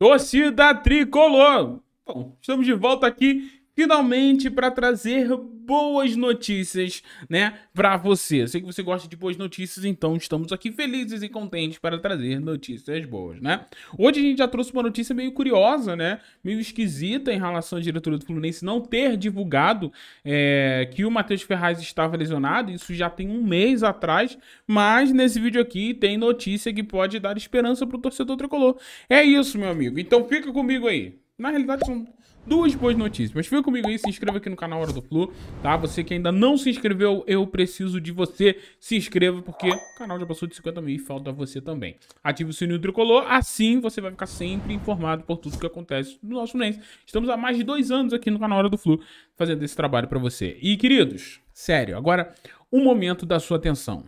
Torcida tricolor. Bom, estamos de volta aqui finalmente para trazer boas notícias, né, para você. sei que você gosta de boas notícias, então estamos aqui felizes e contentes para trazer notícias boas, né? Hoje a gente já trouxe uma notícia meio curiosa, né, meio esquisita em relação à diretoria do Fluminense não ter divulgado é, que o Matheus Ferraz estava lesionado. Isso já tem um mês atrás, mas nesse vídeo aqui tem notícia que pode dar esperança para o torcedor tricolor. É isso, meu amigo. Então fica comigo aí. Na realidade, são duas boas notícias. Mas fica comigo aí, se inscreva aqui no canal Hora do Flu, tá? Você que ainda não se inscreveu, eu preciso de você. Se inscreva, porque o canal já passou de 50 mil e falta você também. Ative o sininho tricolor, assim você vai ficar sempre informado por tudo que acontece no nosso Fluminense. Estamos há mais de dois anos aqui no canal Hora do Flu, fazendo esse trabalho para você. E, queridos, sério, agora o um momento da sua atenção.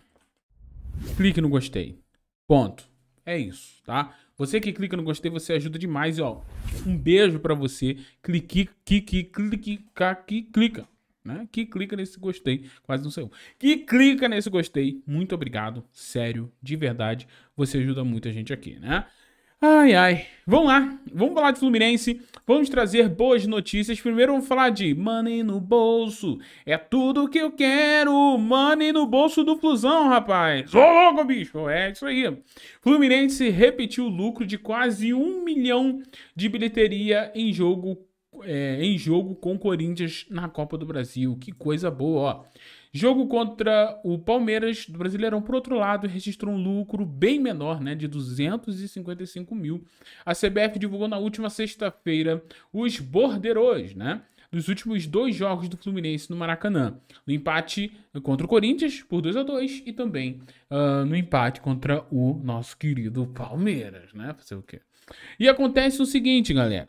Clique no gostei. Ponto. É isso, tá? Você que clica no gostei, você ajuda demais. E, ó, um beijo para você. Clique, clique, clique, clique, clica. Né? Que clica nesse gostei, quase não sei. Que clica nesse gostei, muito obrigado, sério, de verdade, você ajuda muito a gente aqui, né? Ai, ai. Vamos lá, vamos falar de Fluminense, vamos trazer boas notícias. Primeiro vamos falar de money no bolso. É tudo que eu quero, money no bolso do Flusão, rapaz. Ô louco, bicho, é isso aí. Fluminense repetiu o lucro de quase um milhão de bilheteria em jogo, é, em jogo com Corinthians na Copa do Brasil. Que coisa boa, ó. Jogo contra o Palmeiras do Brasileirão, por outro lado, registrou um lucro bem menor, né, de 255 mil. A CBF divulgou na última sexta-feira os borderos, né? Dos últimos dois jogos do Fluminense no Maracanã, no empate contra o Corinthians por 2 a 2 e também uh, no empate contra o nosso querido Palmeiras, né? Fazer o quê? E acontece o seguinte, galera: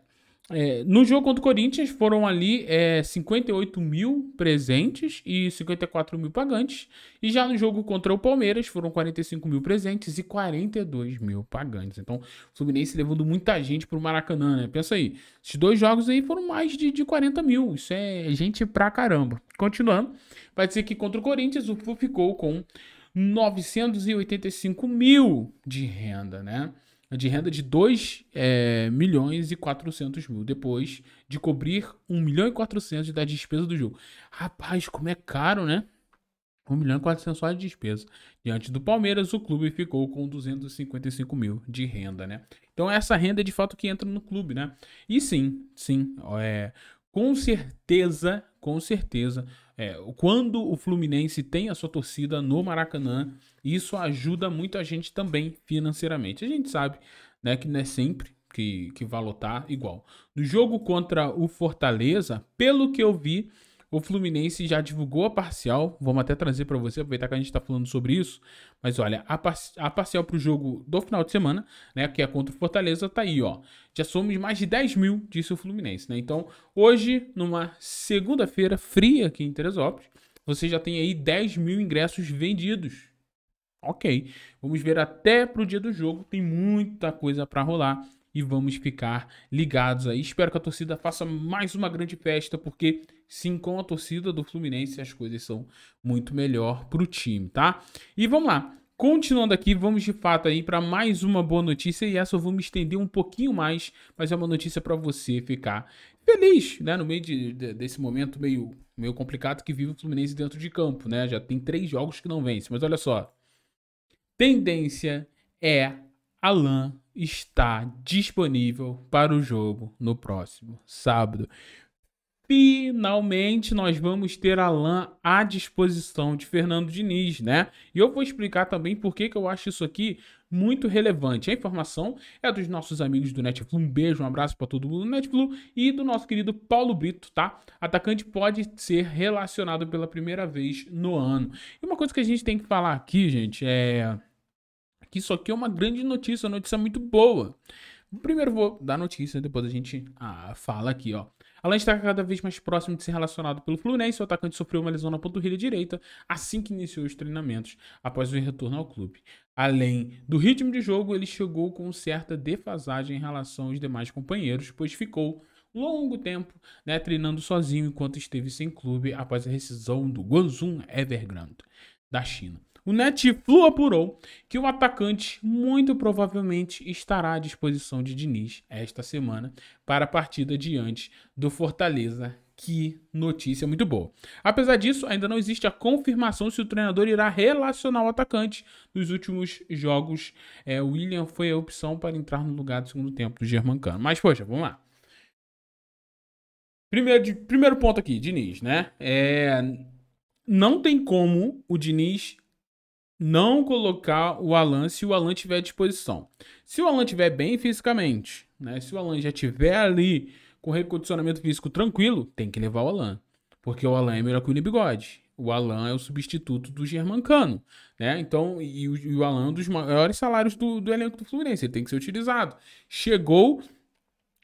é, no jogo contra o Corinthians foram ali é, 58 mil presentes e 54 mil pagantes. E já no jogo contra o Palmeiras foram 45 mil presentes e 42 mil pagantes. Então o Fluminense levando muita gente para o Maracanã, né? Pensa aí, esses dois jogos aí foram mais de, de 40 mil. Isso é gente pra caramba. Continuando, vai dizer que contra o Corinthians o Fluminense ficou com 985 mil de renda, né? de renda de 2 é, milhões e 400 mil, depois de cobrir 1 milhão e 400 da despesa do jogo. Rapaz, como é caro, né? 1 milhão e 400 só de despesa. Diante do Palmeiras, o clube ficou com 255 mil de renda, né? Então, essa renda é de fato que entra no clube, né? E sim, sim, é, com certeza com certeza, é, quando o Fluminense tem a sua torcida no Maracanã, isso ajuda muito a gente também financeiramente. A gente sabe né, que não é sempre que, que vai lotar igual. No jogo contra o Fortaleza, pelo que eu vi, o Fluminense já divulgou a parcial, vamos até trazer para você, aproveitar que a gente está falando sobre isso. Mas olha, a, par a parcial para o jogo do final de semana, né, que é contra o Fortaleza, tá aí, ó. Já somos mais de 10 mil, disse o Fluminense, né? Então, hoje, numa segunda-feira fria aqui em Teresópolis, você já tem aí 10 mil ingressos vendidos. Ok, vamos ver até para o dia do jogo, tem muita coisa para rolar e vamos ficar ligados aí. Espero que a torcida faça mais uma grande festa, porque sim, com a torcida do Fluminense as coisas são muito melhor para o time, tá? E vamos lá. Continuando aqui, vamos de fato aí para mais uma boa notícia e essa eu vou me estender um pouquinho mais, mas é uma notícia para você ficar feliz, né? No meio de, de, desse momento meio, meio complicado que vive o Fluminense dentro de campo, né? Já tem três jogos que não vence, mas olha só, tendência é Alan está disponível para o jogo no próximo sábado. Finalmente nós vamos ter Alan à disposição de Fernando Diniz, né? E eu vou explicar também por que, que eu acho isso aqui muito relevante. A informação é dos nossos amigos do Netflix. Um beijo, um abraço para todo mundo do Netflix e do nosso querido Paulo Brito, tá? Atacante pode ser relacionado pela primeira vez no ano. E uma coisa que a gente tem que falar aqui, gente, é que isso aqui é uma grande notícia, uma notícia muito boa. Primeiro vou dar notícia, depois a gente ah, fala aqui, ó. Além de estar cada vez mais próximo de ser relacionado pelo Fluminense, o atacante sofreu uma lesão na panturrilha direita assim que iniciou os treinamentos após o retorno ao clube. Além do ritmo de jogo, ele chegou com certa defasagem em relação aos demais companheiros, pois ficou longo tempo né, treinando sozinho enquanto esteve sem clube após a rescisão do Guangzhou Evergrande da China. O Netflu apurou que o atacante muito provavelmente estará à disposição de Diniz esta semana para a partida diante do Fortaleza. Que notícia muito boa. Apesar disso, ainda não existe a confirmação se o treinador irá relacionar o atacante. Nos últimos jogos, é, William foi a opção para entrar no lugar do segundo tempo do Germancano. Mas, poxa, vamos lá. Primeiro, de, primeiro ponto aqui, Diniz, né? É, não tem como o Diniz não colocar o Alan se o Alan tiver à disposição. Se o Alan tiver bem fisicamente, né? Se o Alan já tiver ali com recondicionamento físico tranquilo, tem que levar o Alan, porque o Alan é Miraculo e Bigode. O Alan é o substituto do Germancano, né? Então, e o, e o Alan é um dos maiores salários do, do elenco do Fluminense, ele tem que ser utilizado. Chegou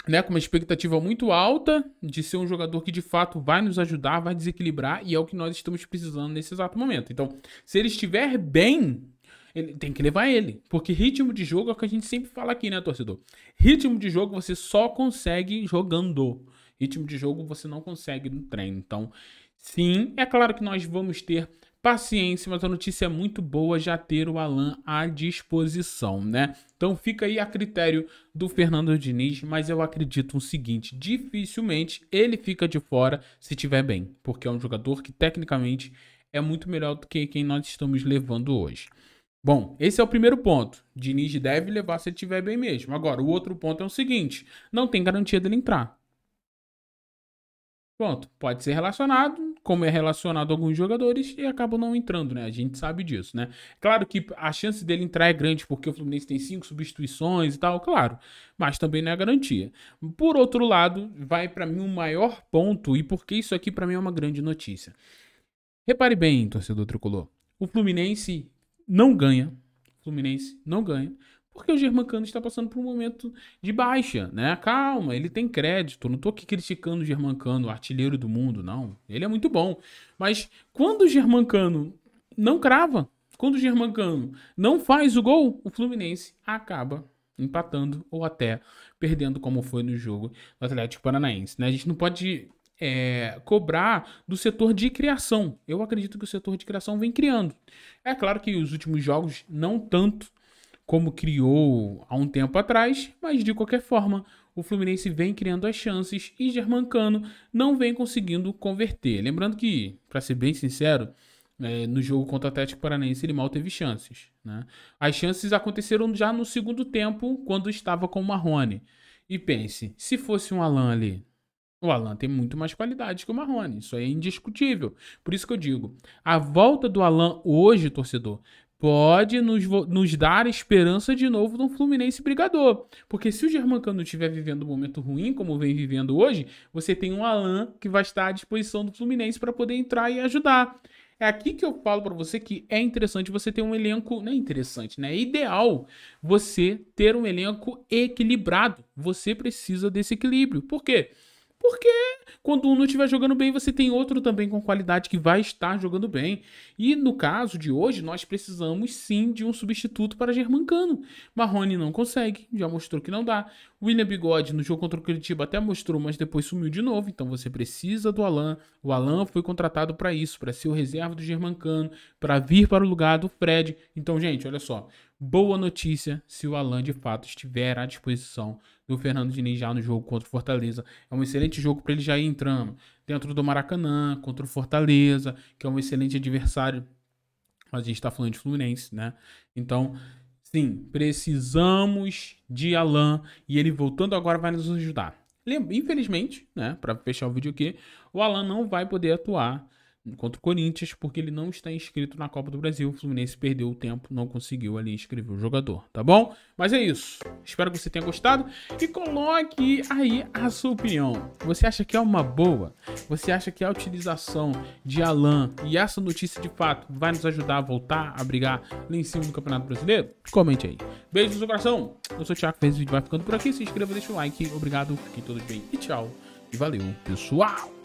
né, com uma expectativa muito alta de ser um jogador que de fato vai nos ajudar, vai desequilibrar e é o que nós estamos precisando nesse exato momento. Então, se ele estiver bem, ele tem que levar ele, porque ritmo de jogo é o que a gente sempre fala aqui, né, torcedor? Ritmo de jogo você só consegue jogando. Ritmo de jogo você não consegue no treino. Então, sim, é claro que nós vamos ter paciência, mas a notícia é muito boa já ter o Alan à disposição, né? Então fica aí a critério do Fernando Diniz, mas eu acredito o seguinte: dificilmente ele fica de fora se tiver bem, porque é um jogador que tecnicamente é muito melhor do que quem nós estamos levando hoje. Bom, esse é o primeiro ponto. Diniz deve levar se ele tiver bem mesmo. Agora, o outro ponto é o seguinte: não tem garantia dele entrar. Pronto, pode ser relacionado, como é relacionado a alguns jogadores e acaba não entrando, né? A gente sabe disso, né? Claro que a chance dele entrar é grande porque o Fluminense tem cinco substituições e tal, claro, mas também não é garantia. Por outro lado, vai para mim o um maior ponto e porque isso aqui para mim é uma grande notícia. Repare bem, torcedor tricolor, o Fluminense não ganha, o Fluminense não ganha porque o Germancano está passando por um momento de baixa, né? Calma, ele tem crédito. Não estou aqui criticando o Germancano, artilheiro do mundo, não. Ele é muito bom. Mas quando o Germancano não crava, quando o Germancano não faz o gol, o Fluminense acaba empatando ou até perdendo, como foi no jogo do Atlético Paranaense. Né? A gente não pode é, cobrar do setor de criação. Eu acredito que o setor de criação vem criando. É claro que os últimos jogos não tanto, como criou há um tempo atrás, mas de qualquer forma, o Fluminense vem criando as chances e Germancano não vem conseguindo converter. Lembrando que, para ser bem sincero, é, no jogo contra o Atlético Paranaense ele mal teve chances. Né? As chances aconteceram já no segundo tempo, quando estava com o Marrone. E pense, se fosse um Alan ali, o Alan tem muito mais qualidade que o Marrone, isso aí é indiscutível. Por isso que eu digo, a volta do Alan hoje, torcedor, pode nos, nos dar esperança de novo de um Fluminense brigador. Porque se o Germancano estiver vivendo um momento ruim, como vem vivendo hoje, você tem um Alan que vai estar à disposição do Fluminense para poder entrar e ajudar. É aqui que eu falo para você que é interessante você ter um elenco, não é interessante, né? É ideal você ter um elenco equilibrado. Você precisa desse equilíbrio. Por quê? Porque quando um não estiver jogando bem, você tem outro também com qualidade que vai estar jogando bem. E no caso de hoje, nós precisamos sim de um substituto para Germancano. Marrone não consegue, já mostrou que não dá. William Bigode no jogo contra o Curitiba até mostrou, mas depois sumiu de novo. Então você precisa do Alan. O Alan foi contratado para isso, para ser o reserva do Germancano, para vir para o lugar do Fred. Então, gente, olha só. Boa notícia se o Alan de fato estiver à disposição do Fernando Diniz já no jogo contra o Fortaleza. É um excelente jogo para ele já aí entrando dentro do Maracanã, contra o Fortaleza, que é um excelente adversário. A gente está falando de Fluminense, né? Então, sim, precisamos de Alain e ele voltando agora vai nos ajudar. Infelizmente, né, para fechar o vídeo aqui, o Alain não vai poder atuar contra o Corinthians, porque ele não está inscrito na Copa do Brasil. O Fluminense perdeu o tempo, não conseguiu ali inscrever o jogador, tá bom? Mas é isso. Espero que você tenha gostado e coloque aí a sua opinião. Você acha que é uma boa? Você acha que a utilização de Alan e essa notícia de fato vai nos ajudar a voltar a brigar lá em cima do Campeonato Brasileiro? Comente aí. Beijo no seu coração. Eu sou o Thiago, esse vídeo vai ficando por aqui. Se inscreva, deixa o like. Obrigado, fiquem todos bem e tchau. E valeu, pessoal!